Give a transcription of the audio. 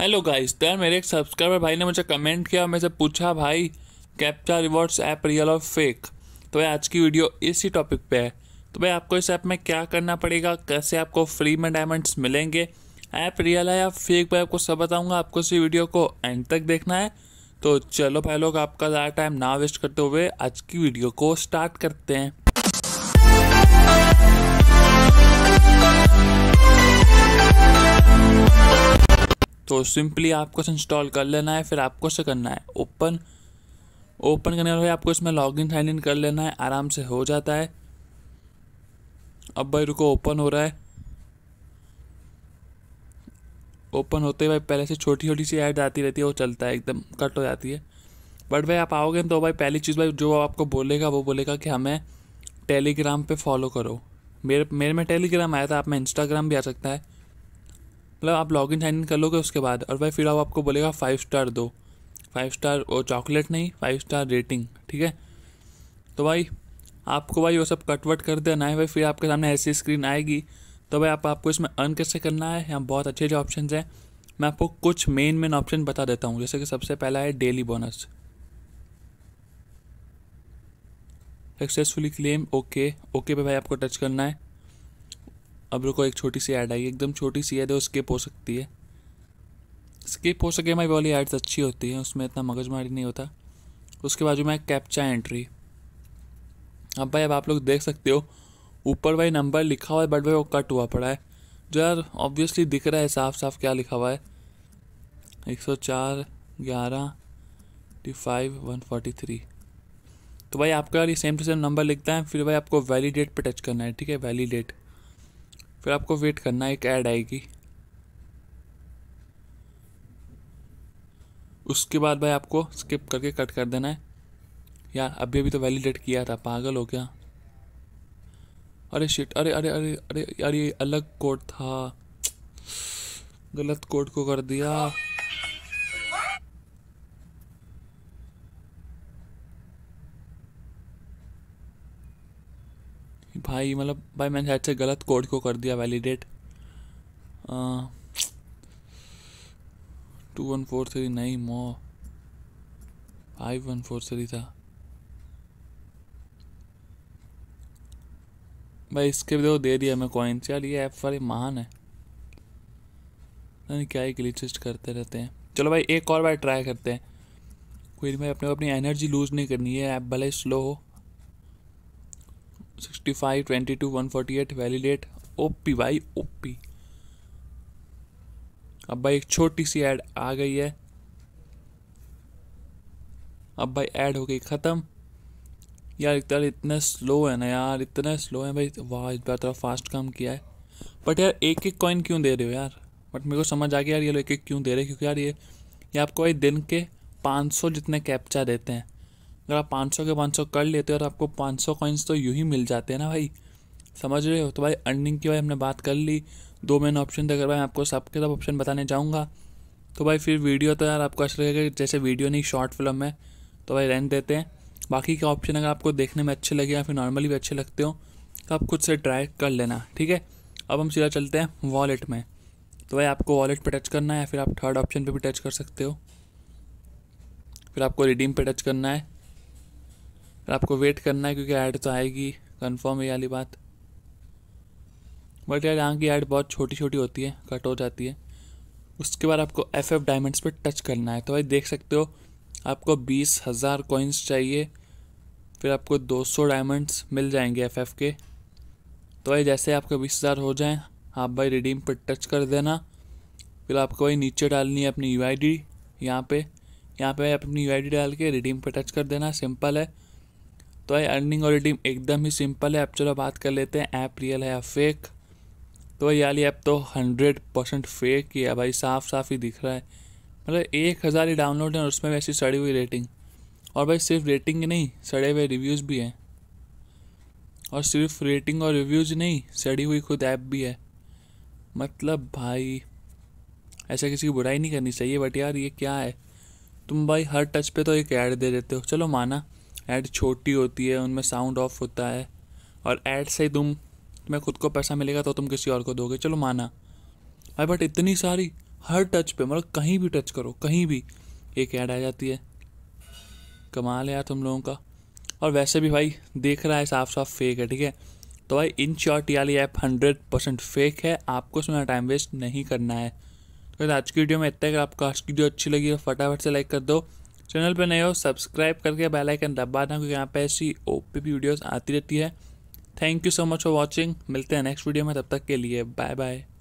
hello guys तो यार मेरे एक सब्सक्राइबर भाई ने मुझे कमेंट किया और मेरे से पूछा भाई कैप्चा रिवॉर्ड्स ऐप रियल और फेक तो भाई आज की वीडियो इसी टॉपिक पे है तो भाई आपको इस ऐप में क्या करना पड़ेगा कैसे आपको फ्री में डायमंड्स मिलेंगे ऐप रियल है या फेक भाई आपको सब बताऊंगा आपको इसी वीडियो को एंड तक देखना है तो चलो भाई लोग आपका ज़्यादा टाइम ना वेस्ट करते हुए आज की वीडियो को स्टार्ट करते हैं तो सिंपली आपको इसे इंस्टॉल कर लेना है फिर आपको इसे करना है ओपन ओपन करने के बाद आपको इसमें लॉग इन साइन इन कर लेना है आराम से हो जाता है अब भाई रुको ओपन हो रहा है ओपन होते ही भाई पहले से छोटी छोटी सी ऐड आती रहती है वो चलता है एकदम कट हो जाती है बट भाई आप आओगे तो भाई पहली चीज़ भाई जो आपको बोलेगा वो बोलेगा कि हमें टेलीग्राम पे फॉलो करो मेरे मेरे में टेलीग्राम आया था आप में इंस्टाग्राम भी आ सकता है मतलब आप लॉग इन साइन इन कर लोगे उसके बाद और भाई फिर आप आपको बोलेगा फाइव स्टार दो फाइव स्टार और चॉकलेट नहीं फाइव स्टार रेटिंग ठीक है तो भाई आपको भाई वो सब कटवट कर देना है भाई फिर आपके सामने ऐसी स्क्रीन आएगी तो भाई आप आपको इसमें अर्न कैसे करना है यहाँ बहुत अच्छे अच्छे ऑप्शन हैं मैं आपको कुछ मेन मेन ऑप्शन बता देता हूँ जैसे कि सबसे पहला है daily bonus successfully claim okay okay पे भाई आपको टच करना है अब रुको एक छोटी सी ऐड आई एकदम छोटी सी ऐड है स्किप हो सकती है स्किप हो सके मैं वाली एड्स अच्छी होती हैं उसमें इतना मगजमारी नहीं होता उसके बाजू में कैप्चा एंट्री अब भाई अब आप लोग देख सकते हो ऊपर भाई नंबर लिखा हुआ है बट भाई वो कट हुआ पड़ा है जो यार ऑब्वियसली दिख रहा है साफ साफ क्या लिखा हुआ है एक सौ चार ग्यारह T five one forty three तो भाई आपका ये सेम टू सेम नंबर लिखता है फिर भाई आपको वैलिडेट पे टच करना है ठीक है वैलिडेट फिर आपको वेट करना एक ऐड आएगी उसके बाद भाई आपको स्किप करके कट कर देना है यार अभी अभी तो वैलिडेट किया था पागल हो गया अरे शिट अरे अरे अरे अरे यार ये अलग कोड था गलत कोड को कर दिया भाई मतलब भाई मैंने शायद से गलत कोड को कर दिया validate two one four three नहीं मो फाइव वन फोर थ्री था भाई इसके भी तो दे दिया हमें कॉइन्स यार ये ऐप वाले महान है नहीं क्या ही ग्लिचेस करते रहते हैं चलो भाई एक और बार ट्राई करते हैं कोई मैं अपने को अपनी एनर्जी लूज़ नहीं करनी है ऐप भले स्लो हो sixty five twenty two one forty eight validate OP भाई अब भाई एक छोटी सी ऐड आ गई है अब भाई ऐड हो गई ख़त्म यार इतना इतने स्लो है ना यार इतने स्लो है भाई वाह इस बार थोड़ा फास्ट काम किया है बट यार एक एक कॉइन क्यों दे रहे हो यार बट मेरे को समझ आ गया यार ये लोग एक एक क्यों दे रहे हैं क्योंकि यार ये ये आपको भाई दिन के सौ जितने कैप्चा देते हैं अगर आप पाँच सौ के पाँच सौ कर लेते हो और आपको पाँच सौ कॉइन्स तो यूँ ही मिल जाते हैं ना भाई समझ रहे हो तो भाई अर्निंग की भाई हमने बात कर ली दो मेन ऑप्शन थे अगर भाई आपको सबके सब ऑप्शन बताने जाऊँगा तो भाई फिर वीडियो तो यार आपको अच्छा लगेगा जैसे वीडियो नहीं शॉर्ट फिल्म है तो भाई रेंट देते हैं बाकी के ऑप्शन अगर आपको देखने में अच्छे लगे या फिर नॉर्मली भी अच्छे लगते हो तो आप खुद से ट्राई कर लेना ठीक है अब हम सीधा चलते हैं वॉलेट में तो भाई आपको वॉलेट पर टच करना है या फिर आप थर्ड ऑप्शन पर भी टच कर सकते हो फिर आपको रिडीम पर टच करना है फिर आपको वेट करना है क्योंकि ऐड तो आएगी कंफर्म ये वाली बात बट यार यहाँ की ऐड बहुत छोटी छोटी होती है कट हो जाती है उसके बाद आपको एफ एफ डायमंड्स पर टच करना है तो भाई देख सकते हो आपको बीस हज़ार कॉइन्स चाहिए फिर आपको दो सौ डायमंड्स मिल जाएंगे एफ एफ के तो भाई जैसे आपके बीस हज़ार हो जाएँ आप भाई रिडीम पर टच कर देना फिर आपको भाई नीचे डालनी है अपनी यू आई डी यहाँ पर यहाँ पर अपनी यू आई डी डाल के रिडीम पर टच कर देना सिंपल है तो आई अर्निंग और रिडीम एकदम ही सिंपल है अब चलो बात कर लेते हैं ऐप रियल है या फेक तो यार ये ऐप तो हंड्रेड परसेंट फेक ही है भाई साफ साफ ही दिख रहा है मतलब एक हज़ार ही डाउनलोड है और उसमें वैसी सड़ी हुई रेटिंग और भाई सिर्फ रेटिंग ही नहीं सड़े हुए रिव्यूज़ भी हैं और सिर्फ रेटिंग और रिव्यूज़ नहीं सड़ी हुई खुद ऐप भी है मतलब भाई ऐसा किसी की बुराई नहीं करनी चाहिए बट यार ये क्या है तुम भाई हर टच पे तो एक ऐड दे देते हो चलो माना ऐड छोटी होती है उनमें साउंड ऑफ होता है और ऐड से तुम तुम्हें खुद को पैसा मिलेगा तो तुम किसी और को दोगे चलो माना भाई बट इतनी सारी हर टच पे मतलब कहीं भी टच करो कहीं भी एक ऐड आ जाती है कमाल है यार तुम लोगों का और वैसे भी भाई देख रहा है साफ साफ फेक है ठीक है तो भाई इन शॉर्ट वाली ऐप हंड्रेड परसेंट फेक है आपको उसमें टाइम वेस्ट नहीं करना है तो आज की वीडियो में इतना अगर आपको आज की वीडियो अच्छी लगी तो फटाफट से लाइक कर दो चैनल पर नए हो सब्सक्राइब करके बेल आइकन दबाना क्योंकि यहाँ पे ऐसी ओ पी पी वीडियोज़ आती रहती है thank you so much for watching मिलते हैं नेक्स्ट वीडियो में तब तक के लिए बाय बाय